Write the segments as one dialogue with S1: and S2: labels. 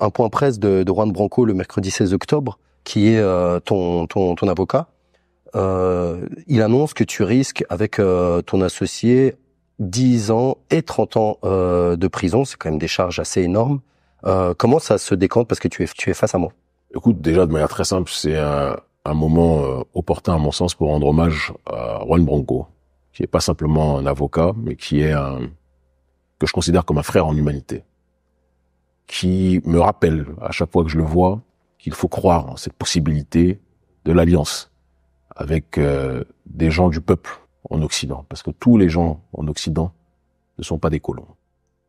S1: un point presse de, Juan Branco le mercredi 16 octobre, qui est euh, ton, avocat. Euh, il annonce que tu risques, avec euh, ton associé, 10 ans et 30 ans de prison. C'est quand même des charges assez énormes. comment ça se décante parce que tu es, tu face à moi Écoute, déjà, de manière très simple, c'est un, un, moment
S2: opportun, à mon sens, pour rendre hommage à Juan Branco, qui n'est pas simplement un avocat, mais qui est un, que je considère comme un frère en humanité qui me rappelle à chaque fois que je le vois qu'il faut croire en cette possibilité de l'alliance avec euh, des gens du peuple en Occident, parce que tous les gens en Occident ne sont pas des colons.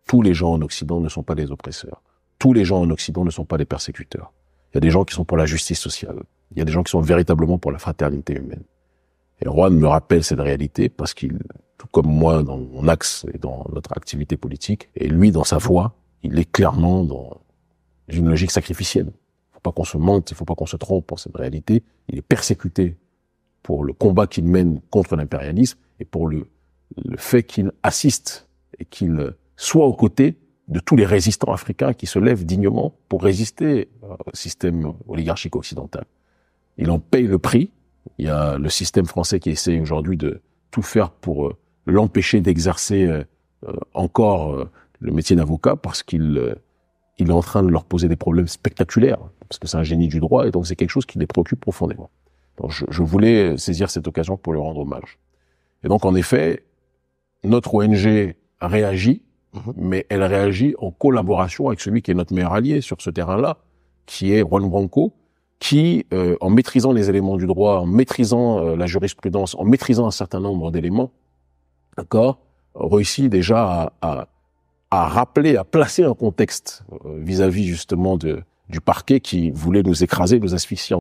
S2: Tous les gens en Occident ne sont pas des oppresseurs. Tous les gens en Occident ne sont pas des persécuteurs. Il y a des gens qui sont pour la justice sociale. Il y a des gens qui sont véritablement pour la fraternité humaine. Et Juan me rappelle cette réalité parce qu'il, tout comme moi dans mon axe et dans notre activité politique, et lui dans sa voix il est clairement dans une logique sacrificielle. Il ne faut pas qu'on se mente, il ne faut pas qu'on se trompe en cette réalité. Il est persécuté pour le combat qu'il mène contre l'impérialisme et pour le, le fait qu'il assiste et qu'il soit aux côtés de tous les résistants africains qui se lèvent dignement pour résister au système oligarchique occidental. Il en paye le prix. Il y a le système français qui essaie aujourd'hui de tout faire pour euh, l'empêcher d'exercer euh, euh, encore le métier d'avocat parce qu'il euh, il est en train de leur poser des problèmes spectaculaires, parce que c'est un génie du droit, et donc c'est quelque chose qui les préoccupe profondément. Donc je, je voulais saisir cette occasion pour leur rendre hommage. Et donc en effet, notre ONG réagit, mhm. mais elle réagit en collaboration avec celui qui est notre meilleur allié sur ce terrain-là, qui est Juan Branco, qui, euh, en maîtrisant les éléments du droit, en maîtrisant euh, la jurisprudence, en maîtrisant un certain nombre d'éléments, d'accord, réussit déjà à, à à rappeler, à placer un contexte euh, vis-à-vis justement de, du parquet qui voulait nous écraser, nous asphyxier.